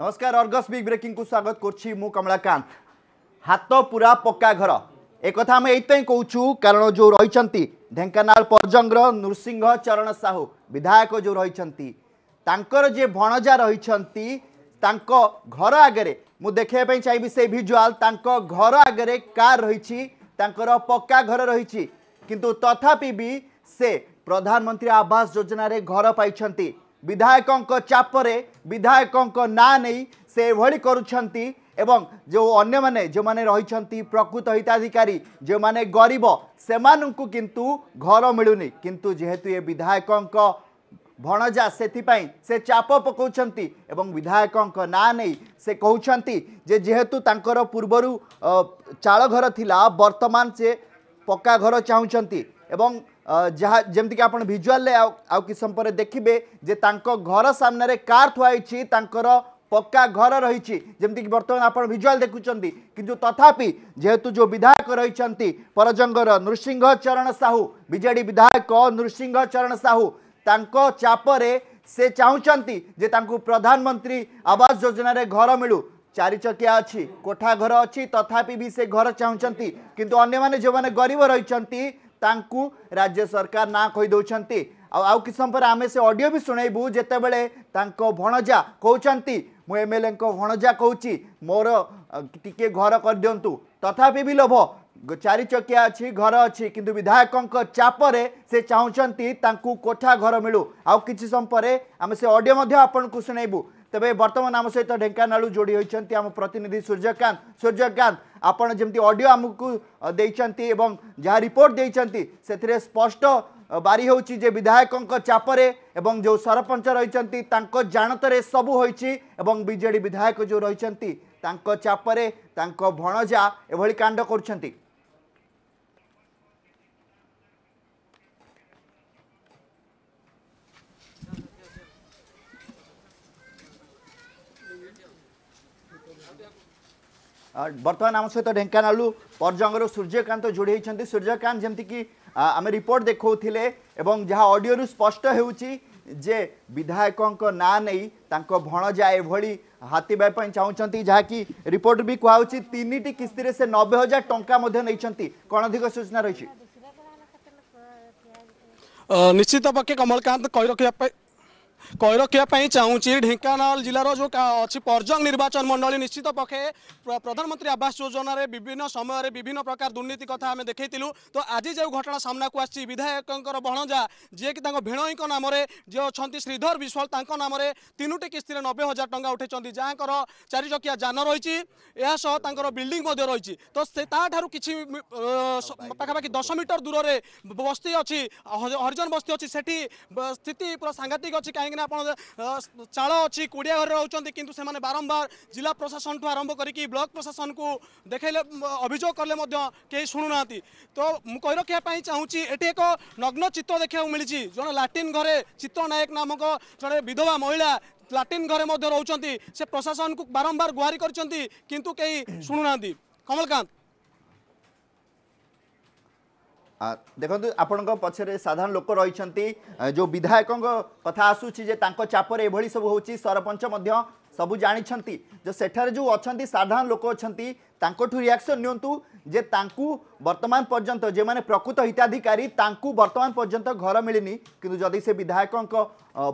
नमस्कार Argus big breaking को स्वागत करमलाकांत हाथ पूरा पक्का घर एक कौचु कारण जो रही ढेकाना पर्जंग्र नृसिंह चरण साहू विधायक जो रही जे भणजा रही घर आगे मुझे देखापी चाहिए से भिजुआल घर आगे कार रही पक्का घर रही कि तथापि भी से प्रधानमंत्री आवास योजन घर पाई ବିଧାୟକଙ୍କ ଚାପରେ ବିଧାୟକଙ୍କ ନାଁ ନେଇ ସେ ଏଭଳି କରୁଛନ୍ତି ଏବଂ ଯେଉଁ ଅନ୍ୟମାନେ ଯେଉଁମାନେ ରହିଛନ୍ତି ପ୍ରକୃତ ହିତାଧିକାରୀ ଯେଉଁମାନେ ଗରିବ ସେମାନଙ୍କୁ କିନ୍ତୁ ଘର ମିଳୁନି କିନ୍ତୁ ଯେହେତୁ ଏ ବିଧାୟକଙ୍କ ଭଣଜା ସେଥିପାଇଁ ସେ ଚାପ ପକାଉଛନ୍ତି ଏବଂ ବିଧାୟକଙ୍କ ନାଁ ନେଇ ସେ କହୁଛନ୍ତି ଯେ ଯେହେତୁ ତାଙ୍କର ପୂର୍ବରୁ ଚାଳ ଘର ଥିଲା ବର୍ତ୍ତମାନ ସେ ପକ୍କା ଘର ଚାହୁଁଛନ୍ତି ଏବଂ ଯାହା ଯେମିତିକି ଆପଣ ଭିଜୁଆଲରେ ଆଉ ଆଉ କିଛି ସମୟ ପରେ ଦେଖିବେ ଯେ ତାଙ୍କ ଘର ସାମ୍ନାରେ କାର୍ ଥୁଆ ହେଇଛି ତାଙ୍କର ପକ୍କା ଘର ରହିଛି ଯେମିତିକି ବର୍ତ୍ତମାନ ଆପଣ ଭିଜୁଆଲ ଦେଖୁଛନ୍ତି କିନ୍ତୁ ତଥାପି ଯେହେତୁ ଯେଉଁ ବିଧାୟକ ରହିଛନ୍ତି ପରଜଙ୍ଗର ନୃସିଂହ ଚରଣ ସାହୁ ବିଜେଡ଼ି ବିଧାୟକ ନୃସିଂହ ଚରଣ ସାହୁ ତାଙ୍କ ଚାପରେ ସେ ଚାହୁଁଛନ୍ତି ଯେ ତାଙ୍କୁ ପ୍ରଧାନମନ୍ତ୍ରୀ ଆବାସ ଯୋଜନାରେ ଘର ମିଳୁ ଚାରି ଚକିଆ ଅଛି କୋଠା ଘର ଅଛି ତଥାପି ବି ସେ ଘର ଚାହୁଁଛନ୍ତି କିନ୍ତୁ ଅନ୍ୟମାନେ ଯେଉଁମାନେ ଗରିବ ରହିଛନ୍ତି तांकु राज्य सरकार ना कहीदे आउ कि समय पर आम से अडियो भी शुणबू जिते बड़े भणजा कौन मु एम एल ए भणजा कौच मोर टी घर कर दिंतु तथापि भी लोभ चारि चकिया अच्छी घर अच्छी किंतु विधायकों चापरे से चाहते कोठा घर मिलू आउ कि समय आम से अडियो आपण को शुणबू तेज बर्तमान आम सहित ढेकाना जोड़ी होती आम प्रतिनिधि सूर्यकांत सूर्यकांत ଆପଣ ଯେମିତି ଅଡ଼ିଓ ଆମକୁ ଦେଇଛନ୍ତି ଏବଂ ଯାହା ରିପୋର୍ଟ ଦେଇଛନ୍ତି ସେଥିରେ ସ୍ପଷ୍ଟ ବାରି ହେଉଛି ଯେ ବିଧାୟକଙ୍କ ଚାପରେ ଏବଂ ଯେଉଁ ସରପଞ୍ଚ ରହିଛନ୍ତି ତାଙ୍କ ଜାଣତରେ ସବୁ ହୋଇଛି ଏବଂ ବିଜେଡ଼ି ବିଧାୟକ ଯେଉଁ ରହିଛନ୍ତି ତାଙ୍କ ଚାପରେ ତାଙ୍କ ଭଣଜା ଏଭଳି କାଣ୍ଡ କରୁଛନ୍ତି Thank you. বর্তমান আমার সহ ঢেঙ্কানালু পর্যঙ্গর সূর্যকান্ত যোড়ি হয়েছেন সূর্যকান্ত যেমিকি আমি রিপোর্ট দেখাউলে এবং যা অডিও স্পষ্ট হচ্ছে যে বিধায়ক না নেই তাঙ্ক ভণজা এভাবে হাতিবা চাহুমান যা কি রিপোর্ট বি কুয়া হচ্ছে তিনটি কিস্তিরে সে নবে হাজার টঙ্কা নেই কোণ অধিক সূচনা রয়েছে নিশ্চিত পক্ষে কমলকান্ত কই রাখা କହି ରଖିବା ଚାହୁଁଛି ଢେଙ୍କାନାଳ ଜିଲ୍ଲାର ଯେଉଁ ଅଛି ପର୍ଜଙ୍ଗ ନିର୍ବାଚନ ମଣ୍ଡଳୀ ନିଶ୍ଚିତ ପକ୍ଷେ ପ୍ରଧାନମନ୍ତ୍ରୀ ଆବାସ ଯୋଜନାରେ ବିଭିନ୍ନ ସମୟରେ ବିଭିନ୍ନ ପ୍ରକାର ଦୁର୍ନୀତି କଥା ଆମେ ଦେଖାଇଥିଲୁ ତ ଆଜି ଯେଉଁ ଘଟଣା ସାମ୍ନାକୁ ଆସିଛି ବିଧାୟକଙ୍କର ଭଣଜା ଯିଏକି ତାଙ୍କ ଭିଣୋଇଙ୍କ ନାମରେ ଯିଏ ଅଛନ୍ତି ଶ୍ରୀଧର ବିଶ୍ୱାଳ ତାଙ୍କ ନାମରେ ତିନୋଟି କିସ୍ତିରେ ନବେ ହଜାର ଟଙ୍କା ଉଠାଇଛନ୍ତି ଯାହାଙ୍କର ଚାରିଚକିଆ ଯାନ ରହିଛି ଏହା ସହ ତାଙ୍କର ବିଲ୍ଡିଂ ମଧ୍ୟ ରହିଛି ତ ସେ ତାଠାରୁ କିଛି ପାଖାପାଖି ଦଶ ମିଟର ଦୂରରେ ବସ୍ତି ଅଛି ହରିଜନ ବସ୍ତି ଅଛି ସେଠି ସ୍ଥିତି ପୁରା ସାଂଘାତିକ ଅଛି କାହିଁକି କାହିଁକିନା ଆପଣ ଚାଳ ଅଛି କୋଡ଼ିଆ ଘରେ ରହୁଛନ୍ତି କିନ୍ତୁ ସେମାନେ ବାରମ୍ବାର ଜିଲ୍ଲା ପ୍ରଶାସନଠୁ ଆରମ୍ଭ କରିକି ବ୍ଲକ ପ୍ରଶାସନକୁ ଦେଖାଇଲେ ଅଭିଯୋଗ କଲେ ମଧ୍ୟ କେହି ଶୁଣୁନାହାନ୍ତି ତ ମୁଁ କହି ରଖିବା ପାଇଁ ଚାହୁଁଛି ଏଠି ଏକ ନଗ୍ନ ଚିତ୍ର ଦେଖିବାକୁ ମିଳିଛି ଜଣେ ଲାଟିନ୍ ଘରେ ଚିତ୍ର ନାୟକ ନାମକ ଜଣେ ବିଧବା ମହିଳା ଲାଟିନ୍ ଘରେ ମଧ୍ୟ ରହୁଛନ୍ତି ସେ ପ୍ରଶାସନକୁ ବାରମ୍ବାର ଗୁହାରି କରିଛନ୍ତି କିନ୍ତୁ କେହି ଶୁଣୁନାହାନ୍ତି କମଳକାନ୍ତ ଦେଖନ୍ତୁ ଆପଣଙ୍କ ପଛରେ ସାଧାରଣ ଲୋକ ରହିଛନ୍ତି ଯେଉଁ ବିଧାୟକଙ୍କ କଥା ଆସୁଛି ଯେ ତାଙ୍କ ଚାପରେ ଏଭଳି ସବୁ ହେଉଛି ସରପଞ୍ଚ ମଧ୍ୟ ସବୁ ଜାଣିଛନ୍ତି ଯେ ସେଠାରେ ଯେଉଁ ଅଛନ୍ତି ସାଧାରଣ ଲୋକ ଅଛନ୍ତି ତାଙ୍କଠୁ ରିଆକ୍ସନ୍ ନିଅନ୍ତୁ ଯେ ତାଙ୍କୁ ବର୍ତ୍ତମାନ ପର୍ଯ୍ୟନ୍ତ ଯେଉଁମାନେ ପ୍ରକୃତ ହିତାଧିକାରୀ ତାଙ୍କୁ ବର୍ତ୍ତମାନ ପର୍ଯ୍ୟନ୍ତ ଘର ମିଳିନି କିନ୍ତୁ ଯଦି ସେ ବିଧାୟକଙ୍କ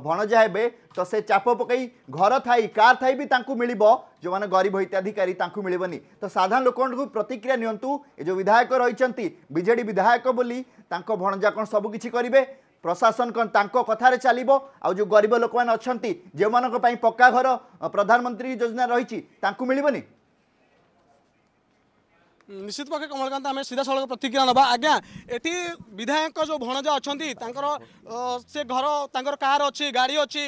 ଭଣଜା ହେବେ ତ ସେ ଚାପ ପକାଇ ଘର ଥାଇ କାର୍ ଥାଇ ବି ତାଙ୍କୁ ମିଳିବ ଯେଉଁମାନେ ଗରିବ ହିତାଧିକାରୀ ତାଙ୍କୁ ମିଳିବନି ତ ସାଧାରଣ ଲୋକଙ୍କୁ ପ୍ରତିକ୍ରିୟା ନିଅନ୍ତୁ ଏ ଯେଉଁ ବିଧାୟକ ରହିଛନ୍ତି ବିଜେଡ଼ି ବିଧାୟକ ବୋଲି ତାଙ୍କ ଭଣଜା କ'ଣ ସବୁକିଛି କରିବେ প্রশাসন কন তাঁক কথার চালব আউ গরিব লোক মানে অনেক যে পক্কা ঘর প্রধানমন্ত্রী যোজনা রয়েছে তাঁকু মিলবনি নিশ্চিত পক্ষে কমলকান্ত আমি সিধা সড়ক প্রতিক্রিয়া নেবা আজ্ঞা এটি বিধায়ক যে ভণজা অনেক তাঁর সে ঘর তাঁর কার অছি গাড়ি অছি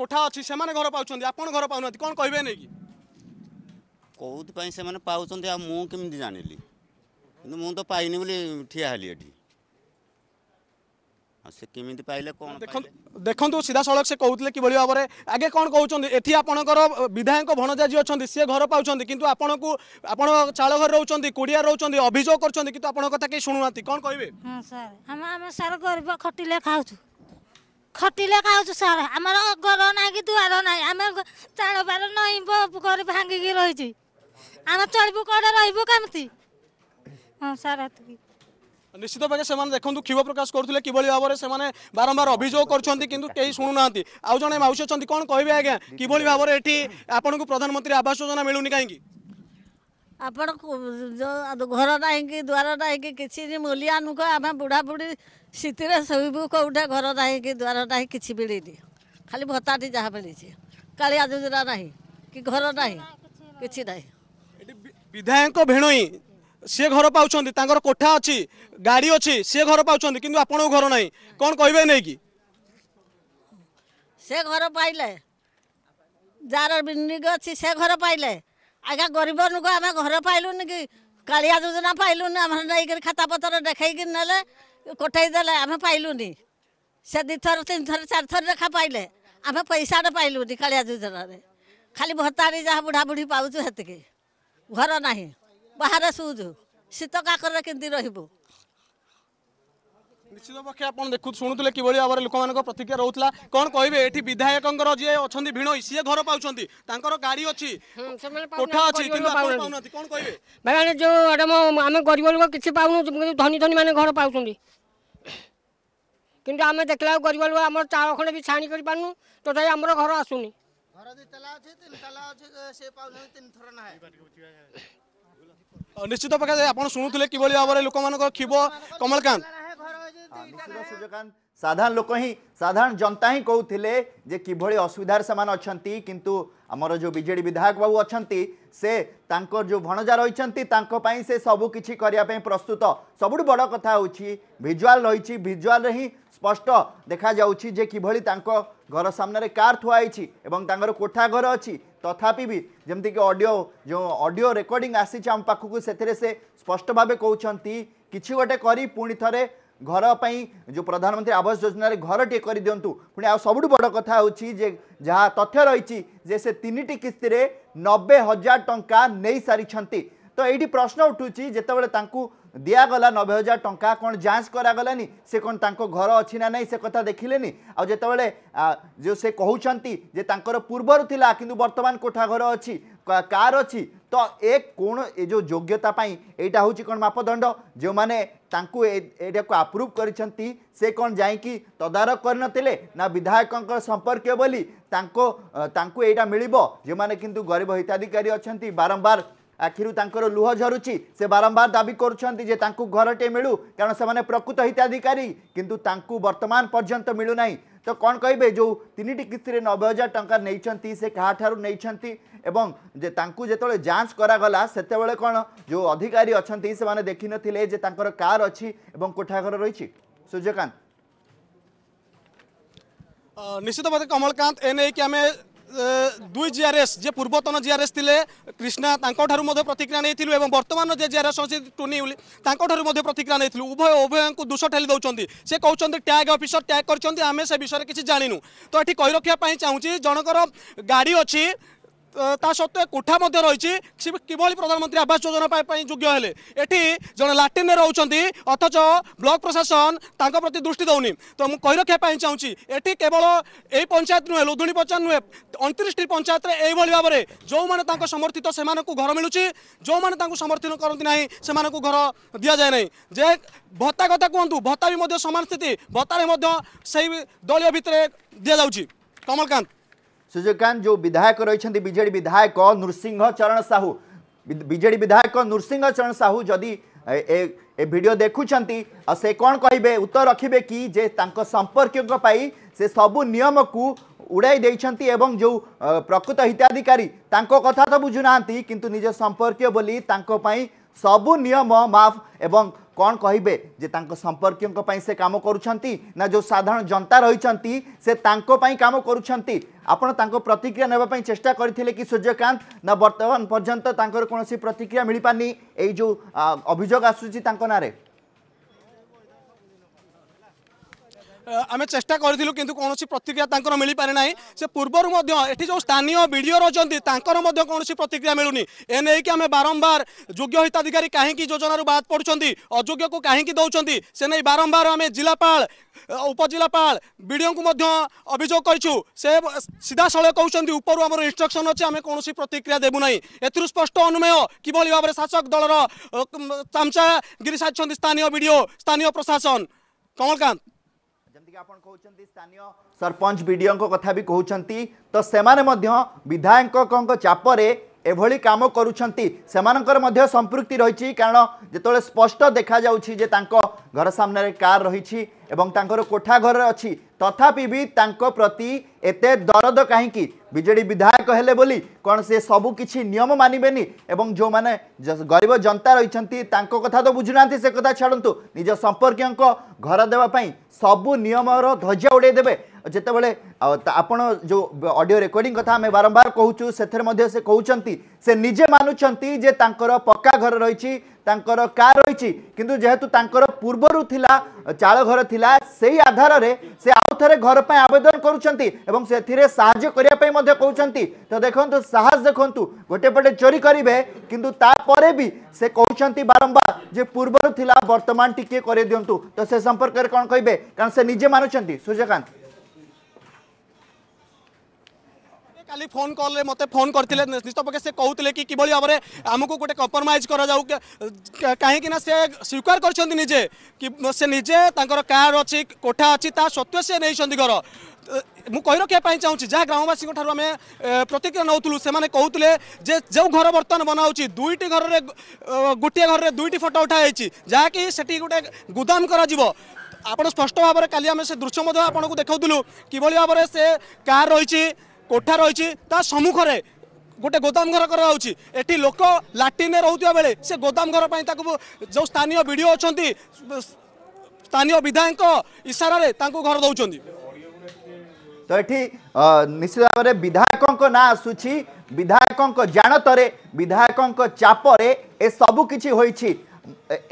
কোঠা অছি সেমানে ঘর পাচ্ছেন আপনার ঘর পাওনা কোণ কহবে নাকি কোথায় সে পাচ্ছেন আমি কেমি জাঁলি কিন্তু মু তো পাইনি বলে ঠিয়া হলি এটি ସେ କେମିତି ପାଇଲେ କ'ଣ ଦେଖନ୍ତୁ ଦେଖନ୍ତୁ ସିଧାସଳଖ ସେ କହୁଥିଲେ କିଭଳି ଭାବରେ ଆଗେ କ'ଣ କହୁଛନ୍ତି ଏଠି ଆପଣଙ୍କର ବିଧାୟକ ଭଣଜା ଯିଏ ଅଛନ୍ତି ସିଏ ଘର ପାଉଛନ୍ତି କିନ୍ତୁ ଆପଣଙ୍କୁ ଆପଣ ଚାଳ ଘରେ ରହୁଛନ୍ତି କୁଡ଼ିଆ ରହୁଛନ୍ତି ଅଭିଯୋଗ କରୁଛନ୍ତି କିନ୍ତୁ ଆପଣଙ୍କ କଥା କେହି ଶୁଣୁନାହାନ୍ତି କ'ଣ କହିବେ ହଁ ସାର୍ ଗରିବ ଖଟିଲେ ଖାଉଛୁ ଖଟିଲେ ଖାଉଛୁ ସାର୍ ଆମର ଘର ନାହିଁ କି ଆମେ ଚାଳ ବାର ରହିଛି ଆମେ ରହିବୁ କେମିତି निश्चित भाग से देखो क्षोभ प्रकाश करते कि भाव से बारंबार अभोग करते शुणुना आउ जे मौसी अच्छा कौन कहे आज्ञा कि भाव में ये आपन को प्रधानमंत्री आवास योजना मिलूनी कहीं आप घर कि द्वार कि किसी मूलिया नुक आम बुढ़ा बुढ़ी स्थिति शोबू कौटे घर कि द्वार कि मिलनी खाली भत्ता जहाँ मिली कालिया घर ना कि विधायक भेणई সে ঘর পাচ্ছেন তাঁর কোঠা অছি গাড়ি অছি সে ঘর পাচ্ছেন কিন্তু আপনার ঘর নাই কোণ কে নেই সে ঘর পাইলে যার বিনিয়োগ অছি সে ঘর পাইলে আজ্ঞা গরিব লোক আমি ঘর পাইলুনি কি কালিয়া যোজনা পাইলুনি আমার নেই খাতা পত্র দেখাইকি নেলে কোঠাই দেলে আমি পাইলুনি সে দুইথর তিনথর চারথর লেখা পাইলে আমি পয়সাটা পাইলুনি কালিয়া যোজনার খালি ভত্তারি যা বুড়া বুড়ি পাওছু সেতিকি ঘর নাহি ବାହାରେ ଶୋଉଛୁ ଶୀତ କାକରରେ କେମିତି ରହିବୁ ନିଶ୍ଚିତ ପକ୍ଷେ ଆପଣ ଦେଖୁ ଶୁଣୁଥିଲେ କିଭଳି ଭାବରେ ଲୋକମାନଙ୍କ ପ୍ରତିକ୍ରିୟା ରହୁଥିଲା କ'ଣ କହିବେ ଏଠି ବିଧାୟକଙ୍କର ଯିଏ ଅଛନ୍ତି ଭିଣୋଇ ସିଏ ଘର ପାଉଛନ୍ତି ତାଙ୍କର ଗାଡ଼ି ଅଛି କୋଠା ଅଛି କିନ୍ତୁ ଆପଣ ପାଉନାହାନ୍ତି କ'ଣ କହିବେ ଭାଇମାନେ ଯେଉଁ ମ୍ୟାଡ଼ାମ୍ ଆମେ ଗରିବ ଲୋକ କିଛି ପାଉନୁ କିନ୍ତୁ ଧନୀ ଧନୀ ମାନେ ଘର ପାଉଛନ୍ତି କିନ୍ତୁ ଆମେ ଦେଖିଲା ଗରିବ ଲୋକ ଆମର ଚାଳ ଖଣ୍ଡେ ବି ଛାଣି କରିପାରୁନୁ ତଥାପି ଆମର ଘର ଆସୁନି ଘର ଦୁଇ ତାଲା ଅଛି ତିନି ତାଲା ଅଛି ସେ ପାଉଛନ୍ତି ତିନି ଥର ନାହିଁ ନିଶ୍ଚିତ ପ୍ରକାରେ ଆପଣ ଶୁଣୁଥିଲେ କିଭଳି ଭାବରେ ଲୋକମାନଙ୍କର କ୍ଷୋଭ କମଳକାନ୍ତ ସୂର୍ଯ୍ୟକାନ୍ତ ସାଧାରଣ ଲୋକ ହିଁ ସାଧାରଣ ଜନତା ହିଁ କହୁଥିଲେ ଯେ କିଭଳି ଅସୁବିଧାରେ ସେମାନେ ଅଛନ୍ତି କିନ୍ତୁ ଆମର ଯେଉଁ ବିଜେଡ଼ି ବିଧାୟକ ବାବୁ ଅଛନ୍ତି ସେ ତାଙ୍କ ଯେଉଁ ଭଣଜା ରହିଛନ୍ତି ତାଙ୍କ ପାଇଁ ସେ ସବୁ କିଛି କରିବା ପାଇଁ ପ୍ରସ୍ତୁତ ସବୁଠୁ ବଡ଼ କଥା ହେଉଛି ଭିଜୁଆଲ୍ ରହିଛି ଭିଜୁଆଲ୍ରେ ହିଁ ସ୍ପଷ୍ଟ ଦେଖାଯାଉଛି ଯେ କିଭଳି ତାଙ୍କ ଘର ସାମ୍ନାରେ କାର୍ ଥୁଆ ହେଇଛି ଏବଂ ତାଙ୍କର କୋଠା ଘର ଅଛି তথাপি বি যেমিতিকি অডিও যে অডিও রেকর্ডিং আসিছে আম পাখক সেতিরে সে স্পষ্ট ভাবে কৌছন্তি কিছু গোটে করি পুনি থরে ঘর পাই যে প্রধানমন্ত্রী আবাস যোজনার ঘরটিয়ে করে দিও পুঁ আবুঠু বড় কথা হচ্ছে যে যা তথ্য রয়েছে যে সে তিনটি কিস্তিরে নবে হাজার টঙ্কা নেই সারি তো এইটি প্রশ্ন উঠুছি যেতবে তাঁকু ଦିଆଗଲା ନବେ ହଜାର ଟଙ୍କା କ'ଣ ଯାଞ୍ଚ କରାଗଲାନି ସେ କ'ଣ ତାଙ୍କ ଘର ଅଛି ନା ନାହିଁ ସେ କଥା ଦେଖିଲେନି ଆଉ ଯେତେବେଳେ ଯେଉଁ ସେ କହୁଛନ୍ତି ଯେ ତାଙ୍କର ପୂର୍ବରୁ ଥିଲା କିନ୍ତୁ ବର୍ତ୍ତମାନ କୋଠା ଘର ଅଛି କାର ଅଛି ତ ଏ କ'ଣ ଏ ଯେଉଁ ଯୋଗ୍ୟତା ପାଇଁ ଏଇଟା ହେଉଛି କ'ଣ ମାପଦଣ୍ଡ ଯେଉଁମାନେ ତାଙ୍କୁ ଏଇଟାକୁ ଆପ୍ରୁଭ୍ କରିଛନ୍ତି ସେ କ'ଣ ଯାଇକି ତଦାରଖ କରିନଥିଲେ ନା ବିଧାୟକଙ୍କର ସମ୍ପର୍କୀୟ ବୋଲି ତାଙ୍କ ତାଙ୍କୁ ଏଇଟା ମିଳିବ ଯେଉଁମାନେ କିନ୍ତୁ ଗରିବ ହିତାଧିକାରୀ ଅଛନ୍ତି ବାରମ୍ବାର আখির তাঁর লুহ ঝরুচি সে বারম্বার দাবি করছেন যে তাঁকু ঘরটে মিলু কারণ সে প্রকৃত হিতাধিকারী কিন্তু তাঁকু বর্তমান পর্যন্ত মিলু না তো কণ কহবে যে তিনটি কিস্তিরে নবে হাজার টঙ্কা নিয়েছেন সে কাহাঠার নিয়েছেন এবং যে তাঁকু যেতবে যাঞ্চ করাগলা সেতবে কোণ যে অধিকারী অনেক সে দেখি নথিলে যে তাঁর কার অছি এবং কোঠাঘর রয়েছে সূর্যকান্ত নিশ্চিত ভাবে কমলকান্ত এ নেই আমি দুই জিআরএস যে পূর্বতন জিআরএস লে কৃষ্ণা তাঁর মধ্যে প্রতিক্রিয়া নিয়েছিল এবং বর্তমান যে জিআরএস অনেক টুনি উলি তাঁর মধ্যে প্রতিক্রিয়া নিয়েছিল উভয় উভয়ঙ্কু দোষ ঠেলি দৌঁচ সে কৌন ট্যাগ অফিসর ট্যাগ করছেন আমি সে বিষয়ে কিছু জাঁনু তো এটি কই রক্ষা চাহুছি জনকর গাড়ি অছি তা সত্ত্বে কোঠা মধ্যে রয়েছে সে কিভাবে প্রধানমন্ত্রী আবাস যোজনা পাই যোগ্য হলে এটি জনে লাটিনে রয়েছেন অথচ ব্লক প্রশাসন তাঁর প্রতি দৃষ্টি দেউনি তো রক্ষা রক্ষাপ্রাই চাহুছি এটি কেবল এই পঞ্চায়েত নুহে লুধুণী পঞ্চায়েত নুহে অনতিরিশটি পঞ্চায়েত এইভাবে ভাবে যে তাঁর সমর্থিত সে ঘর মিলুছি যে সমর্থন করতে না সে ঘর দিয়া যায় না যে ভত্তা কথা কুহতু ভত্তা বি সমান স্থিতি ভত্তার সেই দলীয় ভিতরে দিয়ে যাচ্ছি কমলকান্ত सूर्यकांत जो विधायक रही विजे विधायक नृसिंह चरण साहू विजेड विधायक नृसिंह चरण साहू जदि ए भिडियो देखुं से कौन कहे उत्तर रखिए कि जे संपर्कों से सबू नियम को उड़ाई एवं जो प्रकृत हिताधिकारी कथा तो बुझुना किंतु निज संपर्क बोली सबू नियम माफ एवं କ'ଣ କହିବେ ଯେ ତାଙ୍କ ସମ୍ପର୍କୀୟଙ୍କ ପାଇଁ ସେ କାମ କରୁଛନ୍ତି ନା ଯେଉଁ ସାଧାରଣ ଜନତା ରହିଛନ୍ତି ସେ ତାଙ୍କ ପାଇଁ କାମ କରୁଛନ୍ତି ଆପଣ ତାଙ୍କ ପ୍ରତିକ୍ରିୟା ନେବା ପାଇଁ ଚେଷ୍ଟା କରିଥିଲେ କି ସୂର୍ଯ୍ୟକାନ୍ତ ନା ବର୍ତ୍ତମାନ ପର୍ଯ୍ୟନ୍ତ ତାଙ୍କର କୌଣସି ପ୍ରତିକ୍ରିୟା ମିଳିପାରୁନି ଏଇ ଯେଉଁ ଅଭିଯୋଗ ଆସୁଛି ତାଙ୍କ ନାଁରେ ଆମେ ଚେଷ୍ଟା କରିଥିଲୁ କିନ୍ତୁ କୌଣସି ପ୍ରତିକ୍ରିୟା ତାଙ୍କର ମିଳିପାରି ନାହିଁ ସେ ପୂର୍ବରୁ ମଧ୍ୟ ଏଠି ଯେଉଁ ସ୍ଥାନୀୟ ବିଡ଼ିଓ ରହୁଛନ୍ତି ତାଙ୍କର ମଧ୍ୟ କୌଣସି ପ୍ରତିକ୍ରିୟା ମିଳୁନି ଏ ନେଇକି ଆମେ ବାରମ୍ବାର ଯୋଗ୍ୟ ହିତାଧିକାରୀ କାହିଁକି ଯୋଜନାରୁ ବାଦ ପଡ଼ୁଛନ୍ତି ଅଯୋଗ୍ୟକୁ କାହିଁକି ଦେଉଛନ୍ତି ସେ ନେଇ ବାରମ୍ବାର ଆମେ ଜିଲ୍ଲାପାଳ ଉପଜିଲ୍ଲାପାଳ ବିଡ଼ିଓଙ୍କୁ ମଧ୍ୟ ଅଭିଯୋଗ କରିଛୁ ସେ ସିଧାସଳଖ କହୁଛନ୍ତି ଉପରୁ ଆମର ଇନଷ୍ଟ୍ରକ୍ସନ୍ ଅଛି ଆମେ କୌଣସି ପ୍ରତିକ୍ରିୟା ଦେବୁ ନାହିଁ ଏଥିରୁ ସ୍ପଷ୍ଟ ଅନୁମେୟ କିଭଳି ଭାବରେ ଶାସକ ଦଳର ଚାମଚାଗିରି ସାଜିଛନ୍ତି ସ୍ଥାନୀୟ ବିଡ଼ିଓ ସ୍ଥାନୀୟ ପ୍ରଶାସନ କମଳକାନ୍ତ ଯେମିତିକି ଆପଣ କହୁଛନ୍ତି ସ୍ଥାନୀୟ ସରପଞ୍ଚ ବିଡ଼ିଓଙ୍କ କଥା ବି କହୁଛନ୍ତି ତ ସେମାନେ ମଧ୍ୟ ବିଧାୟକଙ୍କ ଚାପରେ ଏଭଳି କାମ କରୁଛନ୍ତି ସେମାନଙ୍କର ମଧ୍ୟ ସମ୍ପୃକ୍ତି ରହିଛି କାରଣ ଯେତେବେଳେ ସ୍ପଷ୍ଟ ଦେଖାଯାଉଛି ଯେ ତାଙ୍କ ଘର ସାମ୍ନାରେ କାର୍ ରହିଛି ଏବଂ ତାଙ୍କର କୋଠା ଘରରେ ଅଛି ତଥାପି ବି ତାଙ୍କ ପ୍ରତି ଏତେ ଦରଦ କାହିଁକି ବିଜେଡ଼ି ବିଧାୟକ ହେଲେ ବୋଲି କ'ଣ ସେ ସବୁ କିଛି ନିୟମ ମାନିବେନି ଏବଂ ଯେଉଁମାନେ ଗରିବ ଜନତା ରହିଛନ୍ତି ତାଙ୍କ କଥା ତ ବୁଝୁନାହାନ୍ତି ସେ କଥା ଛାଡ଼ନ୍ତୁ ନିଜ ସମ୍ପର୍କୀୟଙ୍କ ଘର ଦେବା ପାଇଁ ସବୁ ନିୟମର ଧ୍ୱଜା ଉଡ଼େଇ ଦେବେ ଯେତେବେଳେ ଆପଣ ଯେଉଁ ଅଡ଼ିଓ ରେକର୍ଡ଼ିଂ କଥା ଆମେ ବାରମ୍ବାର କହୁଛୁ ସେଥିରେ ମଧ୍ୟ ସେ କହୁଛନ୍ତି ସେ ନିଜେ ମାନୁଛନ୍ତି ଯେ ତାଙ୍କର ପକ୍କା ଘର ରହିଛି ତାଙ୍କର କାର୍ ରହିଛି କିନ୍ତୁ ଯେହେତୁ ତାଙ୍କର ପୂର୍ବରୁ ଥିଲା ଚାଳ ଘର ଥିଲା ସେଇ ଆଧାରରେ ସେ ଆଉ ଥରେ ଘର ପାଇଁ ଆବେଦନ କରୁଛନ୍ତି ଏବଂ ସେଥିରେ ସାହାଯ୍ୟ କରିବା ପାଇଁ ମଧ୍ୟ କହୁଛନ୍ତି ତ ଦେଖନ୍ତୁ ସାହସ ଦେଖନ୍ତୁ ଗୋଟେ ପଟେ ଚୋରି କରିବେ କିନ୍ତୁ ତାପରେ ବି ସେ କହୁଛନ୍ତି ବାରମ୍ବାର ଯେ ପୂର୍ବରୁ ଥିଲା ବର୍ତ୍ତମାନ ଟିକିଏ କରାଇ ଦିଅନ୍ତୁ ତ ସେ ସମ୍ପର୍କରେ କ'ଣ କହିବେ କାରଣ ସେ ନିଜେ ମାନୁଛନ୍ତି ସୂର୍ଯ୍ୟକାନ୍ତ কালি ফোন কলরে মতো ফোন করে নিশ্চিত পক্ষে সে কুলে কি কিভাবে ভাবে আমি গোটে কম্প্রোমাইজ করা যাও কাহি না সে স্বীকার করছেন নিজে সে নিজে তাঁর কার অছি কোঠা অছি তা সত্ত্বে সে নেই ঘর ମୁଁ କହି ରଖିବା ପାଇଁ ଚାହୁଁଛି ଯାହା ଗ୍ରାମବାସୀଙ୍କ ଠାରୁ ଆମେ ପ୍ରତିକ୍ରିୟା ନେଉଥିଲୁ ସେମାନେ କହୁଥିଲେ ଯେ ଯେଉଁ ଘର ବର୍ତ୍ତମାନ ବନାହେଉଛି ଦୁଇଟି ଘରରେ ଗୋଟିଏ ଘରରେ ଦୁଇଟି ଫଟୋ ଉଠାହେଇଛି ଯାହାକି ସେଠି ଗୋଟେ ଗୋଦାମ କରାଯିବ ଆପଣ ସ୍ପଷ୍ଟ ଭାବରେ କାଲି ଆମେ ସେ ଦୃଶ୍ୟ ମଧ୍ୟ ଆପଣଙ୍କୁ ଦେଖାଉଥିଲୁ କିଭଳି ଭାବରେ ସେ କାର୍ ରହିଛି কোঠা রয়েছে তা সম্মুখরে গোটে গোদাম ঘর করাযাଉଛି এটি লোক ଲାଟିନ୍ରେ ରହୁଥିବା ବେଳେ ସେ ଗୋଦାମ ଘର ପାଇଁ ତାକୁ ଯେଉଁ ସ୍ଥାନୀୟ ବି ଡି ଓ ଅଛନ୍ତି ସ୍ଥାନୀୟ ବିଧାୟକଙ୍କ ଇସାରାରେ ତାଙ୍କୁ ଘର ଦେଉଛନ୍ତି ତ ଏଠି ନିଶ୍ଚିତ ଭାବରେ ବିଧାୟକଙ୍କ ନାଁ ଆସୁଛି ବିଧାୟକଙ୍କ ଜାଣତରେ ବିଧାୟକଙ୍କ ଚାପରେ ଏସବୁ କିଛି ହୋଇଛି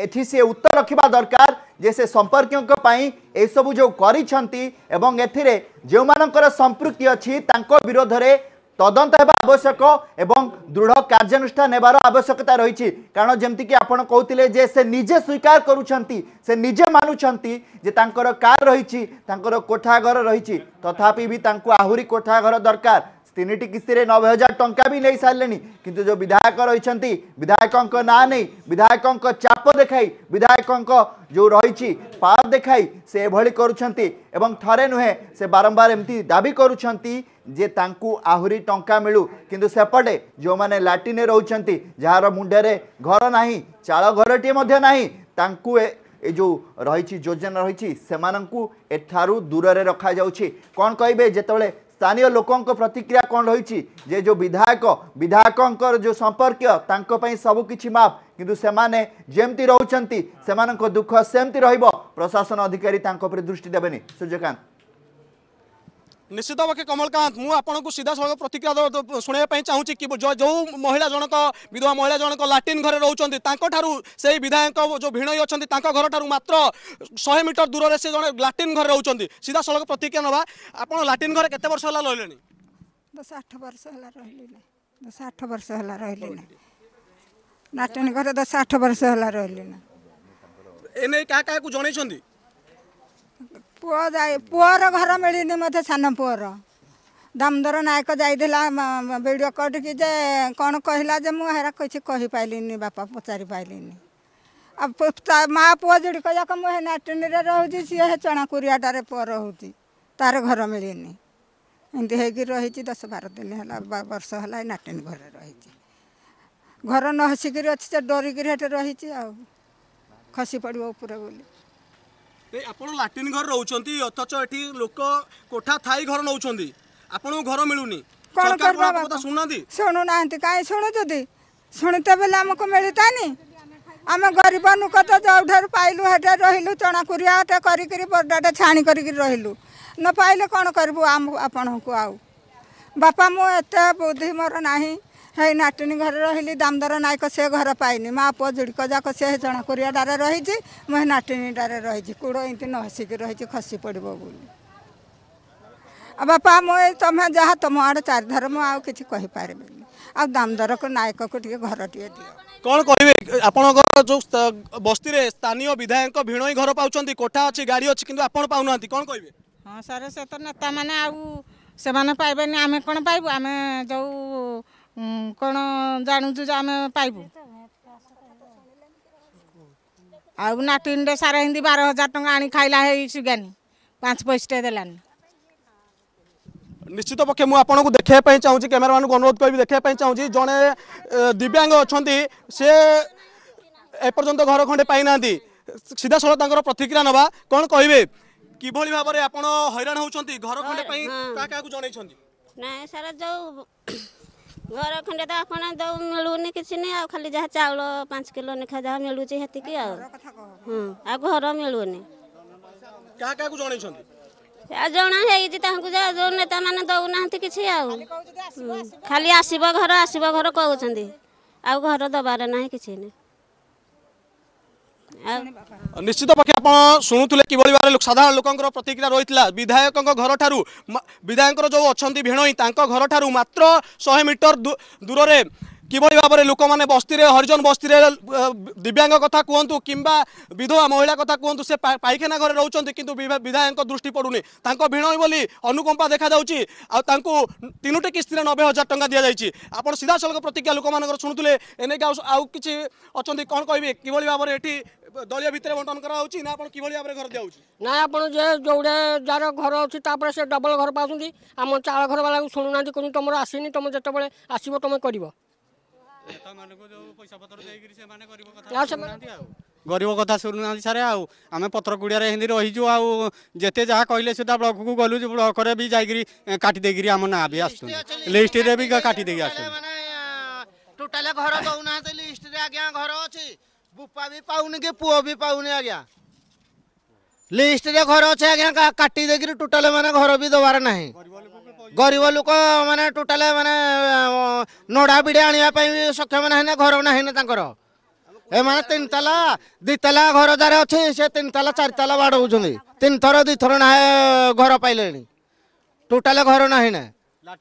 এটি সে উত্তর রাখা দরকার যে সে সম্পর্কীয় ପାଇଁ যে ଯେଉଁ এবং ଏବଂ যে সম্পৃক্তি ସମ୍ପୃକ୍ତି ଅଛି তদন্ত হওয়া আবশ্যক এবং দৃঢ় কার্যানুষ্ঠান নেবার আবশ্যকতা রয়েছে কারণ যেমিকি আপনার কৌলে যে সে নিজে স্বীকার করছেন সে নিজে মানুষ যে তাঁর কার রয়েছে তাঁর কোঠাঘর রয়েছে তথাপি বি তা আহরি কোঠাঘর দরকার তিনটি কিস্তিরে নবে হাজার টঙ্কা বি নেই সারে কিন্তু যে বিধায়ক রয়েছেন বিধায়ক না নেই বিধায়ক চাপ দেখাই বিধায়ক যে রয়েছে পাওয়ার দেখাই সে এভাবে করছেন এবং থরে নুহে সে বারম্বার এমতি দাবি করছেন যে তাঁকু আহুরি টঙ্কা মিলু কিন্তু সেপটে যে লাটিনে রোচান যার মুন্ডে ঘর না চাল ঘরটিয়ে না তাঁকু ଏ ଯେଉଁ ରହିଛି ଯୋଜନା ରହିଛି ସେମାନଙ୍କୁ ଏଠାରୁ ଦୂରରେ ରଖାଯାଉଛି କ'ଣ କହିବେ ଯେତେବେଳେ ସ୍ଥାନୀୟ ଲୋକଙ୍କ ପ୍ରତିକ୍ରିୟା କ'ଣ ରହିଛି ଯେ ଯେଉଁ ବିଧାୟକ ବିଧାୟକଙ୍କର ଯେଉଁ ସମ୍ପର୍କୀୟ ତାଙ୍କ ପାଇଁ ସବୁକିଛି ମାଫ କିନ୍ତୁ ସେମାନେ ଯେମିତି ରହୁଛନ୍ତି ସେମାନଙ୍କ ଦୁଃଖ ସେମିତି ରହିବ ପ୍ରଶାସନ ଅଧିକାରୀ ତାଙ୍କ ଉପରେ ଦୃଷ୍ଟି ଦେବେନି ସୂର୍ଯ୍ୟକାନ୍ତ ନିଶ୍ଚିତ ପକ୍ଷେ କମଲକାନ୍ତ ମୁଁ ଆପଣଙ୍କୁ ସିଧାସଳଖ ପ୍ରତିକ୍ରିୟା ଶୁଣିବା ପାଇଁ ଚାହୁଁଛି କି ଯେଉଁ ମହିଳା ଜଣକ ବିଧବା ମହିଳା ଜଣକ ଲାଟିନ୍ ଘରେ ରହୁଛନ୍ତି ତାଙ୍କଠାରୁ ସେହି ବିଧାୟକ ଯେଉଁ ଭିଣୋଇ ଅଛନ୍ତି ତାଙ୍କ ଘରଠାରୁ ମାତ୍ର ଶହେ ମିଟର ଦୂରରେ ସେ ଜଣେ ଲାଟିନ୍ ଘରେ ରହୁଛନ୍ତି ସିଧାସଳଖ ପ୍ରତିକ୍ରିୟା ନେବା ଆପଣ ଲାଟିନ୍ ଘରେ କେତେ ବର୍ଷ ହେଲା ରହିଲେଣି ଦଶ ଆଠ ବର୍ଷ ହେଲା ରହିଲିଣି ଦଶ ଆଠ ବର୍ଷ ହେଲା ରହିଲିଣି ଲାଟିନ୍ ଘରେ ଦଶ ଆଠ ବର୍ଷ ହେଲା ରହିଲିଣି ଏ ନେଇ କାହା କାହାକୁ ଜଣେଇଛନ୍ତି ପୁଅ ଯାଇ ପୁଅର ଘର ମିଳିନି ମୋତେ ସାନ ପୁଅର ଦାମୋଦର ନାୟକ ଯାଇଥିଲା ଭିଡ଼ିଓ କଟିକି ଯେ କ'ଣ କହିଲା ଯେ ମୁଁ ହେରା କିଛି କହିପାରିଲିନି ବାପା ପଚାରି ପାରିଲିନି ଆଉ ମା' ପୁଅ ଯୁଡ଼ିକ ଯାକ ମୁଁ ହେ ନାଟିନିରେ ରହୁଛି ସିଏ ହେ ଚଣାକୁରିଆଟାରେ ପୁଅ ରହୁଛି ତାର ଘର ମିଳିନି ଏମିତି ହେଇକି ରହିଛି ଦଶ ବାର ଦିନ ହେଲା ବର୍ଷ ହେଲା ଏ ନାଟିନ ଘରେ ରହିଛି ଘର ନ ହସିକିରି ଅଛି ସେ ଡରିକିରି ହେଠି ରହିଛି ଆଉ ଖସି ପଡ଼ିବ ଉପରେ ବୋଲି ଆପଣ ଲାଟ୍ରିନ୍ ଘର ରହୁଛନ୍ତି ଅଥଚ ଏଠି ଲୋକ କୋଠା ଥାଇ ଘର ନେଉଛନ୍ତି ଆପଣଙ୍କୁ ଘର ମିଳୁନି ଶୁଣୁନାହାନ୍ତି କାଇଁ ଶୁଣୁ ଯଦି ଶୁଣିତେ ବେଲେ ଆମକୁ ମିଳିଥାନି ଆମେ ଗରିବ ନୁକ ତ ଯେଉଁଠାରୁ ପାଇଲୁ ହେଟା ରହିଲୁ ଚଣାକୁରିଆଟେ କରିକିରି ବରଡ଼ାଟେ ଛାଣି କରିକି ରହିଲୁ ନ ପାଇଲେ କ'ଣ କରିବୁ ଆମ ଆପଣଙ୍କୁ ଆଉ ବାପା ମୁଁ ଏତେ ବୁଦ୍ଧି ମୋର ନାହିଁ ହେଇ ନାଟିନୀ ଘରେ ରହିଲି ଦାମଦର ନାୟକ ସେ ଘର ପାଇନି ମା ପୁଅ ଜୁଡ଼ିକ ଯାକ ସେ ଜଣା କୋରିଆ ଡାରେ ରହିଛି ମୁଁ ନାଟିନୀ ଡାରେ ରହିଛି କୁଡ଼ ଏମିତି ନ ହସିକି ରହିଛି ଖସି ପଡ଼ିବ ବୋଲି ଆଉ ବାପା ମୁଁ ତୁମେ ଯାହା ତୁମ ଆଡ଼େ ଚାରିଧର ମୁଁ ଆଉ କିଛି କହିପାରିବିନି ଆଉ ଦାମଦରକୁ ନାୟକକୁ ଟିକେ ଘର ଟିକେ ଦିଅ କ'ଣ କହିବେ ଆପଣଙ୍କର ଯେଉଁ ବସ୍ତିରେ ସ୍ଥାନୀୟ ବିଧାୟକ ଭିଣୋଇ ଘର ପାଉଛନ୍ତି କୋଠା ଅଛି ଗାଡ଼ି ଅଛି କିନ୍ତୁ ଆପଣ ପାଉନାହାନ୍ତି କ'ଣ କହିବେ ହଁ ସାର୍ ସେ ତ ନେତାମାନେ ଆଉ ସେମାନେ ପାଇବେନି ଆମେ କ'ଣ ପାଇବୁ ଆମେ ଯେଉଁ କ'ଣ ଜାଣୁଛୁ ଯେ ଆମେ ପାଇବୁ ଆଉ ନାଟିନରେ ସାର ଏମିତି ବାର ହଜାର ଟଙ୍କା ଆଣି ଖାଇଲା ହେଇ ସୁଗାନି ପାଞ୍ଚ ପଇସାଟେ ଦେଲାନି ନିଶ୍ଚିତ ପକ୍ଷେ ମୁଁ ଆପଣଙ୍କୁ ଦେଖାଇବା ପାଇଁ ଚାହୁଁଛି କ୍ୟାମେରାମାନଙ୍କୁ ଅନୁରୋଧ କରିବି ଦେଖାଇବା ପାଇଁ ଚାହୁଁଛି ଜଣେ ଦିବ୍ୟାଙ୍ଗ ଅଛନ୍ତି ସେ ଏପର୍ଯ୍ୟନ୍ତ ଘର ଖଣ୍ଡେ ପାଇନାହାନ୍ତି ସିଧାସଳଖ ତାଙ୍କର ପ୍ରତିକ୍ରିୟା ନେବା କ'ଣ କହିବେ কিভাবে ভাবে আপনার হইরাণ হচ্ছেন ঘর খন্ডে কাহা কাহু জনাইছেন না স্যার যে ଘର ଖଣ୍ଡେ ତ ଆପଣ ଦଉ ମିଳୁନି କିଛି ନାହିଁ ଆଉ ଖାଲି ଯାହା ଚାଉଳ ପାଞ୍ଚ କିଲୋ ଲେଖା ଯାହା ମିଳୁଛି ସେତିକି ଆଉ ହଁ ଆଉ ଘର ମିଳୁନି ଆଉ ଜଣା ହେଇଛି ତାଙ୍କୁ ଯାହା ଯୋଉ ନେତାମାନେ ଦେଉନାହାନ୍ତି କିଛି ଆଉ ଖାଲି ଆସିବ ଘର ଆସିବ ଘର କହୁଛନ୍ତି ଆଉ ଘର ଦେବାର ନାହିଁ କିଛି ନାହିଁ নিশ্চিত পক্ষে আপনার শুণুলে কিভাবে ভাবে সাধারণ লোকর প্রতিক্রিয়া রয়েছে বিধায়ক ঘর ঠার বিধায়কর যে অনেক ভেণই তাঁর ঠার মাত্র শহে মিটর দূরের কিভাবে ভাবে লোক মানে বস্তিরে হরিজন বস্তিরে দিব্যাঙ্গ কথা কুহতু কিংবা বিধবা মহিলা কথা কুহতু সে পাইখানা ঘরে রোচান কিন্তু বিধায়ক দৃষ্টি পড়ুনি তাঁর ভিণই বলে অনুকম্পা দেখা যাচ্ছে আপনি তিনোটি কিস্তিরে নবে হাজার টাকা দিয়া যাই আপনার সিধাসলখ প্রতিক্রিয়া লোক মানুষ শুণুলে এনে আউ কিছু অনেক কম কবি কিভাবে ভাবে এটি দলীয় ভিতরে বণ্টন করা হচ্ছে না আপনার কিভাবে ভাবে ঘর দিয়া হচ্ছে না আপনার যে যোড়ে যার ঘর অছি তারপরে সে ডবল ঘর পাচ্ছেন আমার চাল ঘর বালা শুণু না কোন তোমার আসিনি তুমি যেতবে আসব তুমি করব গরিব কথা শুণু না স্যার আউ আমি পত্রকুড়িয়ারে হিন্দি রহিছু আউ যেতে যা কইলে সুদ্ধা ব্লককু গলু ব্লকরে বি যাইকি কাটি দেইকি আমার না বি আসছু লিস্টরে বি কাটি দেইকি আসছু টোটাল ঘর দৌনা লিস্টরে আজ্ঞা ঘর অছি बुपा भी पाऊन कि पु भी पाऊन आ गया लिस्ट रे घर अच्छे आज्ञा काटि देकर टोटाल मैंने घर भी दबार ना गरीब लोक मैंने टोटाल मैंने नड़ा बिड़े आने भी सक्षम ना घर ना ए मैंने तीन तला दीतला घर जारे अच्छे से तीन तला चार तला बाड़ तीन थर दी थर ना घर पाइले टोटाल घर ना ना ହଁ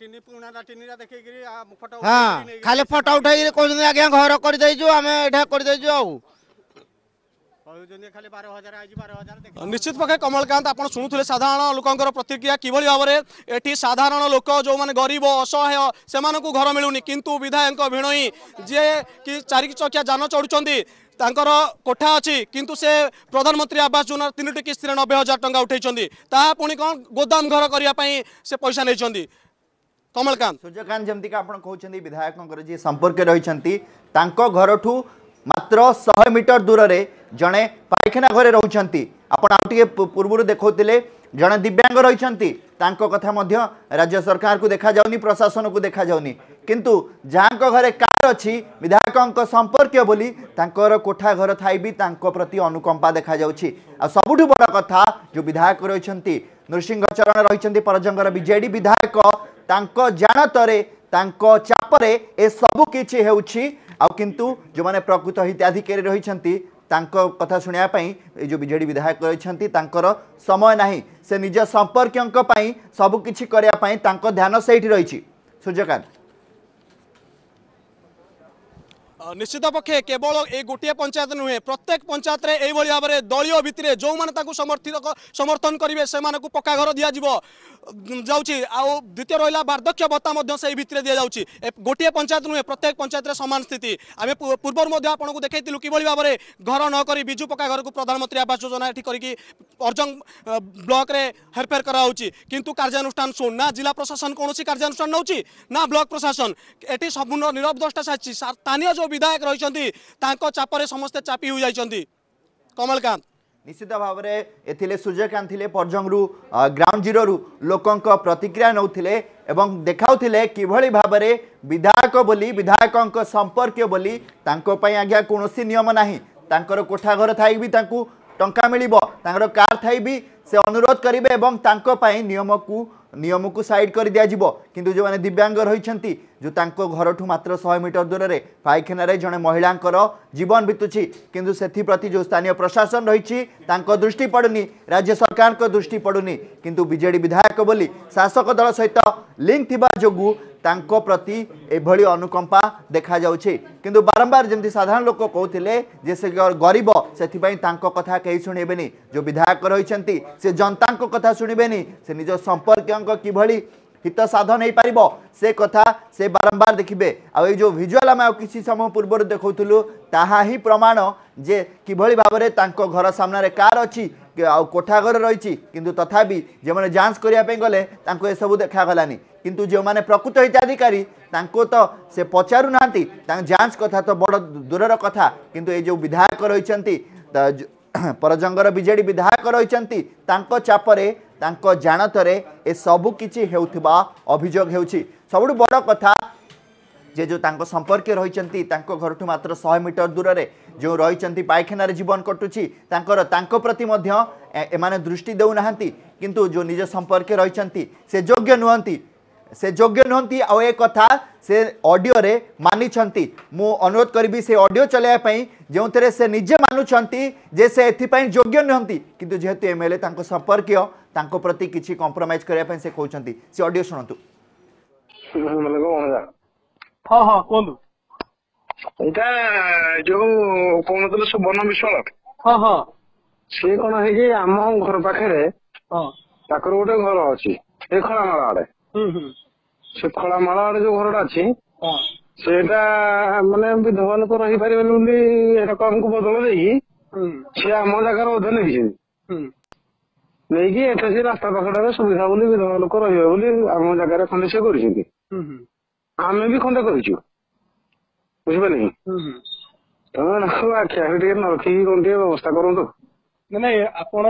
ଖାଲି ଫଟୋ ଉଠେଇକି କହୁଛନ୍ତି ଆଜ୍ଞା ଘର କରିଦେଇଛୁ ଆମେ ଏଇଟା କରିଦେଇଛୁ ଆଉ নিশ্চিত পক্ষে কমলকান্ত আপনার শুণুলে সাধারণ লোকর প্রতিক্রিয়া কিভাবে ভাবে এটি সাধারণ লোক যে গরিব অসহায় সে ঘর মিলুনি কিন্তু বিধায়ক ভিণই যে কি চারি চকিয়া যান চড়ুচ্ছেন ତାଙ୍କର କୋଠା ଅଛି କିନ୍ତୁ ସେ ପ୍ରଧାନମନ୍ତ୍ରୀ ଆବାସ ଯୋଜନାର ତିନୋଟି କିସ୍ତିରେ ନବେ ହଜାର ଟଙ୍କା ଉଠାଇଛନ୍ତି ତାହା ପୁଣି କ'ଣ ଗୋଦାମ ଘର କରିବା ପାଇଁ ସେ ପଇସା ନେଇଛନ୍ତି কমলকান্ত সূর্যকান্ত যেমি আপনার কুমার বিধায়কঙ্কর যে সম্পর্কে রয়েছেন তাঁর ঘরঠু মাত্র শহে মিটর দূরে জনে পায়খানা ঘরে রয়েছেন আপনার আউ টিকি পূর্ব দেখুলে জনে দিব্যাঙ্গ রয়েছেন ତାଙ୍କ କଥା ମଧ୍ୟ ରାଜ୍ୟ ସରକାରକୁ ଦେଖାଯାଉନି ପ୍ରଶାସନକୁ ଦେଖାଯାଉନି କିନ୍ତୁ ଯାହାଙ୍କ ଘରେ କାର୍ ଅଛି ବିଧାୟକଙ୍କ ସମ୍ପର୍କୀୟ ବୋଲି ତାଙ୍କର କୋଠା ଘର ଥାଇ ବି ତାଙ୍କ ପ୍ରତି ଅନୁକମ୍ପା ଦେଖାଯାଉଛି ଆଉ ସବୁଠୁ ବଡ଼ କଥା ଯେଉଁ ବିଧାୟକ ରହିଛନ୍ତି ନୃସିଂହ ଚରଣ ରହିଛନ୍ତି ପରଜଙ୍ଗର ବିଜେଡ଼ି ବିଧାୟକ ତାଙ୍କ ଜାଣତରେ ତାଙ୍କ ଚାପରେ ଏସବୁ କିଛି ହେଉଛି ଆଉ କିନ୍ତୁ ଯେଉଁମାନେ ପ୍ରକୃତ ହିତାଧିକାରୀ ରହିଛନ୍ତି ତାଙ୍କ କଥା ଶୁଣିବା ପାଇଁ ଏ ଯେଉଁ ବିଜେଡ଼ି ବିଧାୟକ ରହିଛନ୍ତି ତାଙ୍କର ସମୟ ନାହିଁ ସେ ନିଜ ସମ୍ପର୍କୀୟଙ୍କ ପାଇଁ ସବୁକିଛି କରିବା ପାଇଁ ତାଙ୍କ ଧ୍ୟାନ ସେଇଠି ରହିଛି ସୂର୍ଯ୍ୟକାନ୍ତ নিশ্চিত পক্ষে কেবল এই গোটিয়ে পঞ্চায়েত নুহে প্রত্যেক পঞ্চায়েত এইভাবে ভাবে দলীয় ভিত্তিরে যে সমর্থিত সমর্থন করবে সে পকা ঘর দিয়া যাচ্ছি আদ্বিতীয় রহলা বার্ধক্য ভত্তা সেই ভিত্তিরে দিয়ে যাচ্ছি গোটিয়ে পঞ্চায়েত নুহে প্রত্যেক পঞ্চায়েত সমান স্থিতি আমি পূর্ব আপনার দেখাইলু কিভাবে ভাবে ঘর নকি বিজু পকা ঘরকু প্রধানমন্ত্রী আবাস যোজনা এটি করি অর্জন ব্লকরে হেরফের করা হচ্ছে কিন্তু কার্যানুষ্ঠান শুন না জেলা প্রশাসন কোণী কার্যানুষ্ঠান নেছি না ব্লক প্রশাসন এটি সম্পূর্ণ নিরবদষ্টা সাজছে স্থানীয় বিধায়ক রয়েছেন তাঁক চাপরে সমস্তে চাপি হয়ে যাই কমলকান্ত নিশ্চিত ভাবে এলে সূর্যকান্ত লে পর্যঙ্গু গ্রাউন্ড জিরো লোক প্রতিক্রিয়া নৌলে এবং দেখাউলে কিভাবে ভাবে বিধায়ক বলে বিধায়ক সম্পর্কীয় বলে তাঁপাই আজ্ঞা কৌশি নিয়ম না তাঁর কোঠাঘর থাইবি তাঁকু টঙ্কা মিলব তাঁর কার থাইবি সে অনুরোধ করবে এবং তাঁপাই নিয়মকু নিয়মকু সাইড করে দিয়া কিন্তু যে দিব্যাঙ্গ রয়েছেন ଯେଉଁ ତାଙ୍କ ଘରଠୁ ମାତ୍ର ଶହେ ମିଟର ଦୂରରେ ପାଇଖାନାରେ ଜଣେ ମହିଳାଙ୍କର ଜୀବନ ବିତୁଛି କିନ୍ତୁ ସେଥିପ୍ରତି ଯେଉଁ ସ୍ଥାନୀୟ ପ୍ରଶାସନ ରହିଛି ତାଙ୍କ ଦୃଷ୍ଟି ପଡ଼ୁନି ରାଜ୍ୟ ସରକାରଙ୍କ ଦୃଷ୍ଟି ପଡ଼ୁନି କିନ୍ତୁ ବିଜେଡ଼ି ବିଧାୟକ ବୋଲି ଶାସକ ଦଳ ସହିତ ଲିଙ୍କ ଥିବା ଯୋଗୁଁ ତାଙ୍କ ପ୍ରତି ଏଭଳି ଅନୁକମ୍ପା ଦେଖାଯାଉଛି କିନ୍ତୁ ବାରମ୍ବାର ଯେମିତି ସାଧାରଣ ଲୋକ କହୁଥିଲେ ଯେ ସେ ଗରିବ ସେଥିପାଇଁ ତାଙ୍କ କଥା କେହି ଶୁଣିବେନି ଯେଉଁ ବିଧାୟକ ରହିଛନ୍ତି ସେ ଜନତାଙ୍କ କଥା ଶୁଣିବେନି ସେ ନିଜ ସମ୍ପର୍କୀୟଙ୍କ କିଭଳି हित साधन हो पार से कथा से बारंबार देखिए आई जो भिजुआल आम किसी समय पूर्व देखा ताहा ही प्रमाण जे किभଳି ଭାବରେ ତାଙ୍କ ଘର ସାମ୍ନାରେ କାର୍ ଅଛି ଆଉ କୋଠାଘର ରହିଛି କିନ୍ତୁ ତଥାପି ଯେଉଁମାନେ ଯାଞ୍ଚ କରିବା ପାଇଁ ଗଲେ ତାଙ୍କୁ ଏସବୁ ଦେଖାଗଲାନି କିନ୍ତୁ ଯେଉଁମାନେ ପ୍ରକୃତ ହିତାଧିକାରୀ ତାଙ୍କୁ ତ ସେ ପଚାରୁନାହାନ୍ତି ତାଙ୍କ ଯାଞ୍ଚ କଥା ତ ବଡ଼ ଦୂରର କଥା କିନ୍ତୁ ଏ ଯେଉଁ ବିଧାୟକ ରହିଛନ୍ତି ପରଜଙ୍ଗର ବିଜେଡ଼ି ବିଧାୟକ ରହିଛନ୍ତି ତାଙ୍କ ଚାପରେ ତାଙ୍କ ଜାଣତରେ ଏସବୁ କିଛି ହେଉଥିବା ଅଭିଯୋଗ ହେଉଛି ସବୁଠୁ ବଡ଼ କଥା ଯେ ଯେଉଁ ତାଙ୍କ ସମ୍ପର୍କୀୟ ରହିଛନ୍ତି ତାଙ୍କ ଘରଠୁ ମାତ୍ର ଶହେ ମିଟର ଦୂରରେ ଯେଉଁ ରହିଛନ୍ତି ପାଇଖାନାରେ ଜୀବନ କଟୁଛି ତାଙ୍କର ତାଙ୍କ ପ୍ରତି ମଧ୍ୟ ଏମାନେ ଦୃଷ୍ଟି ଦେଉନାହାନ୍ତି କିନ୍ତୁ ଯେଉଁ ନିଜ ସମ୍ପର୍କୀୟ ରହିଛନ୍ତି ସେ ଯୋଗ୍ୟ ନୁହନ୍ତି से योग्य नुहति आ कथा से ऑडियो रे मानी मु अनुरोध करी से ऑडियो चलाई जो थे से निजे मानुंट से एपाई योग्य नुहति किंतु जेहेतु एम एल ए संपर्क प्रति किसी कंप्रोमाइज करने से कहते से अडियो शुणु हाँ हाँ कहु ଏଇଟା ଯୋଉ ସେ ଖଳା ଆଡେ ଯୋଉ ଘରଟା ଅଛି ସେଇଟା ମାନେ ବିଧବା ଲୋକ ରହିପାରିବେନି ବୋଲି ଏରକମକୁ ବଦଳ ଦେଇକି ସେ ଆମ ଜାଗାରେ ଅଧେ ନେଇଛନ୍ତି ନେଇକି ଏଠି ସେ ରାସ୍ତା ପାଖଟାରେ ସୁବିଧା ବୋଲି ବିଧବା ଲୋକ ରହିବେ ବୋଲି ଆମ ଜାଗାରେ ଖଣ୍ଡେ ସେ କରିଛନ୍ତି ଆମେ ବି ଖଣ୍ଡେ କରିଛୁ ବୁଝିପାରିଲେ ତମେ ତାଙ୍କୁ ଆଖି ଆଖି ଟିକେ ନ ରଖିକି କଣ ଟିକେ ବ୍ୟବସ୍ଥା କରନ୍ତୁ ନାଇଁ ଆପଣ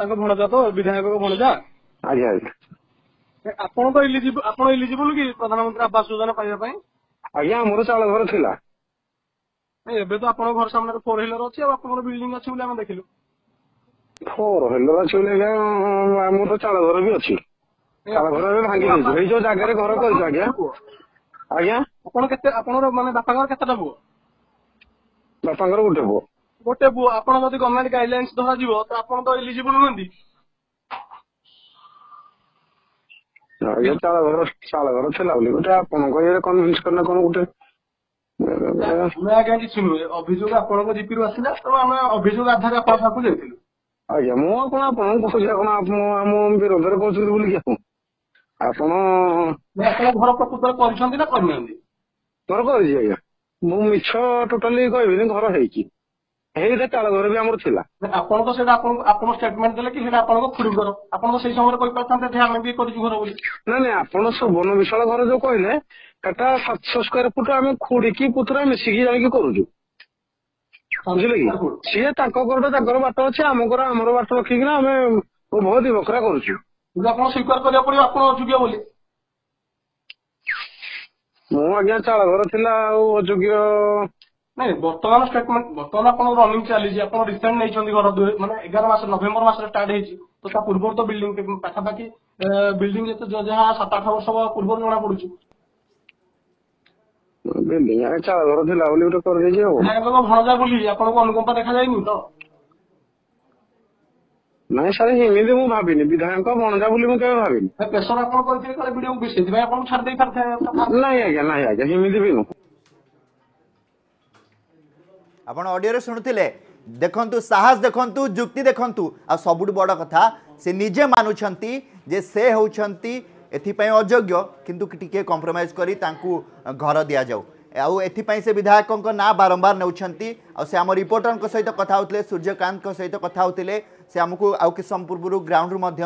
ତାଙ୍କ ଭଣଜା ତ ବିଧାୟକ ଭଣଜା ଆଜ୍ଞା ଆଜ୍ଞା ଆପଣ ତ ଇଲିଜିବୁଲ ଆପଣ ଇଲିଜିବୁଲ କି ପ୍ରଧାନମନ୍ତ୍ରୀ ଆବାସ ଯୋଜନା ପାଇବା ପାଇଁ ଆଜ୍ଞା ଆମର ଚାଳ ଘର ଥିଲା ଏବେ ତ ଆପଣଙ୍କ ଘର ସାମ୍ନାରେ ଫୋର ହିଲର ଅଛି ଆଉ ଆପଣଙ୍କର ବିଲ୍ଡିଂ ଅଛି ବୋଲି ଆମେ ଦେଖିଲୁ ଫୋର ହିଲର ଅଛି ବୋଲି ଆଜ୍ଞା ଆମର ତ ଚାଳ ଘର ବି ଅଛି ଚାଳ ଘର ଏବେ ଭାଙ୍ଗି ଏଇ ଯୋଉ ଜାଗାରେ ଘର କରିଛୁ ଆଜ୍ଞା ଆଜ୍ଞା ଆପଣ କେତେ ଆପଣଙ୍କର ମାନେ ବାପାଙ୍କର କେତେଟା ପୁଅ ବାପାଙ୍କର ଗୋଟେ ପୁଅ ଗୋଟେ ପୁଅ ଯଦି ଗଭର୍ଣ୍ଣମେଣ୍ଟ ଗାଇଡଲାଇନ୍ସ ଧରାଯିବ ତ ଆପଣ ତ ଏଲିଜିବୁଲ ହୁଅନ୍ତି ఇక చాలా దూరం చాలా దూరం ଗୋଟେ ଆପଣଙ୍କ ଇଏରେ କନଭିନ୍ସ କରିନା କଣ ଗୋଟେ ଆମେ ଆଜ୍ଞା କିଛି ଅଭିଯୋଗ ଆପଣଙ୍କ ଜିପିରୁ ଆସିଲା ତେଣୁ ଆମେ ଅଭିଯୋଗ ଆଧାରରେ ଆପଣଙ୍କ ପାଖକୁ ଯାଇଥିଲୁ ଆଜ୍ଞା ମୁଁ ଆପଣ ଆପଣଙ୍କୁ କହୁଛି ଆପଣ ଆମ ବିରୋଧରେ କହୁଛନ୍ତି ବୋଲିକି ଆପଣ ଆପଣ ଘର ପ୍ରକୃତରେ କରିଛନ୍ତି ନା କରିନାହାନ୍ତି ଘର କରିଛି ଆଜ୍ଞା ମୁଁ ମିଛ ଟୋଟାଲି କହିବିନି ଘର ହେଇଛି ସେଇଟା ଚାଳଘର ବି ଆମର ଥିଲା ଆପଣଙ୍କ ସେଇଟା ଆପଣ ଷ୍ଟେଟମେଣ୍ଟ ଦେଲେ କି ସେଇଟା ଆପଣଙ୍କ ଖୁଡି ଘର ଆପଣ ସେଇ ସମୟରେ କହିପାରିଥାନ୍ତେ ଯେ ଆମେ ବି କରିଛୁ ଘର ବୋଲି ନାଇଁ ନାଇଁ ଆପଣ ସବୁ ବନ ବିଶାଳ ଘର ଯୋଉ କହିଲେ ସେଟା ସାତଶହ ସ୍କୋୟାର ଫୁଟ ଆମେ ଖୁଡିକି ପୁତୁରା ମିଶିକି ଯାଇକି କରୁଛୁ ବୁଝିଲେ କି ସିଏ ତାଙ୍କ ଘରଟା ତାଙ୍କର ବାଟ ଅଛି ଆମ ଘର ଆମର ବାଟ ରଖିକିନା ଆମେ ବହୁତ ଦି ବଖରା କରୁଛୁ ଆପଣ ସ୍ୱୀକାର କରିବାକୁ ପଡିବ ଆପଣ ଅଯୋଗ୍ୟ ବୋଲି ମୁଁ ଆଜ୍ଞା ଚାଳ ଘର ଥିଲା ଆଉ ଅଯୋଗ୍ୟ ନାଇଁ ବର୍ତ୍ତମାନ ଷ୍ଟେଟମେଣ୍ଟ ବର୍ତ୍ତମାନ ଆପଣଙ୍କ ରନିଂ ଚାଲିଛି ଆପଣ ରିସେଣ୍ଟ ନେଇଛନ୍ତି ଘର ମାନେ ଏଗାର ମାସ ନଭେମ୍ବର ମାସରେ ଷ୍ଟାର୍ଟ ହେଇଛି ତ ତା ପୂର୍ବରୁ ତ ବିଲ୍ଡିଂ ପାଖାପାଖି ବିଲ୍ଡିଂ ଯେତେ ଯାହା ସାତ ଆଠ ବର୍ଷ ପୂର୍ବରୁ ଜଣା ପଡୁଛି ବୋଲି ଗୋଟେ ଭଣଜା ବୋଲି ଆପଣଙ୍କୁ ଦେଖାଯାଇନି ତ ନାଇଁ ସାର୍ ଏମିତି ମୁଁ ଭାବିନି ବିଧାୟକ ଭଣଜା ବୋଲି ମୁଁ କେବେ ଭାବିନି ପ୍ରେସର ଆପଣ କାଳେ ଭିଡିଓ ଛାଡି ଦେଇପାରିଥାଏ ନାଇଁ ଆଜ୍ଞା ନାଇଁ ଆଜ୍ଞା ଏମିତି ବି ନୁହଁ ଆପଣ ଅଡ଼ିଓରେ ଶୁଣୁଥିଲେ ଦେଖନ୍ତୁ ସାହସ ଦେଖନ୍ତୁ ଯୁକ୍ତି ଦେଖନ୍ତୁ ଆଉ ସବୁଠୁ ବଡ଼ କଥା ସେ ନିଜେ ମାନୁଛନ୍ତି ଯେ ସେ ହେଉଛନ୍ତି ଏଥିପାଇଁ ଅଯୋଗ୍ୟ କିନ୍ତୁ ଟିକିଏ କମ୍ପ୍ରମାଇଜ୍ କରି ତାଙ୍କୁ ଘର ଦିଆଯାଉ ଆଉ ଏଥିପାଇଁ ସେ ବିଧାୟକଙ୍କ ନାଁ ବାରମ୍ବାର ନେଉଛନ୍ତି ଆଉ ସେ ଆମ ରିପୋର୍ଟରଙ୍କ ସହିତ କଥା ହେଉଥିଲେ ସୂର୍ଯ୍ୟକାନ୍ତଙ୍କ ସହିତ କଥା ହେଉଥିଲେ ସେ ଆମକୁ ଆଉ କିଛି ସମୟ ପୂର୍ବରୁ ଗ୍ରାଉଣ୍ଡରୁ ମଧ୍ୟ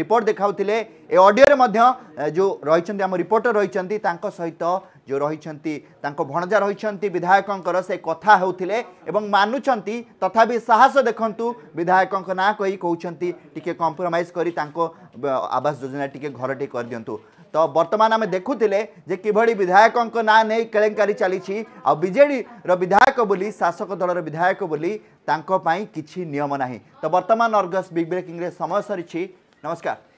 ରିପୋର୍ଟ ଦେଖାଉଥିଲେ ଏ ଅଡ଼ିଓରେ ମଧ୍ୟ ଯେଉଁ ରହିଛନ୍ତି ଆମ ରିପୋର୍ଟର ରହିଛନ୍ତି ତାଙ୍କ ସହିତ ଯେଉଁ ରହିଛନ୍ତି ତାଙ୍କ ଭଣଜା ରହିଛନ୍ତି ବିଧାୟକଙ୍କର ସେ କଥା ହେଉଥିଲେ ଏବଂ ମାନୁଛନ୍ତି ତଥାପି ସାହସ ଦେଖନ୍ତୁ ବିଧାୟକଙ୍କ ନାଁ କହି କହୁଛନ୍ତି ଟିକେ କମ୍ପ୍ରମାଇଜ୍ କରି ତାଙ୍କ ଆବାସ ଯୋଜନା ଟିକେ ଘରଟି କରିଦିଅନ୍ତୁ ତ ବର୍ତ୍ତମାନ ଆମେ ଦେଖୁଥିଲେ ଯେ କିଭଳି ବିଧାୟକଙ୍କ ନାଁ ନେଇ କେଳେଙ୍କାରୀ ଚାଲିଛି ଆଉ ବିଜେଡ଼ିର ବିଧାୟକ ବୋଲି ଶାସକ ଦଳର ବିଧାୟକ ବୋଲି ତାଙ୍କ ପାଇଁ କିଛି ନିୟମ ନାହିଁ ତ ବର୍ତ୍ତମାନ ଅର୍ଗସ୍ ବିଗ୍ ବ୍ରେକିଂରେ ସମୟ ସରିଛି नमस्कार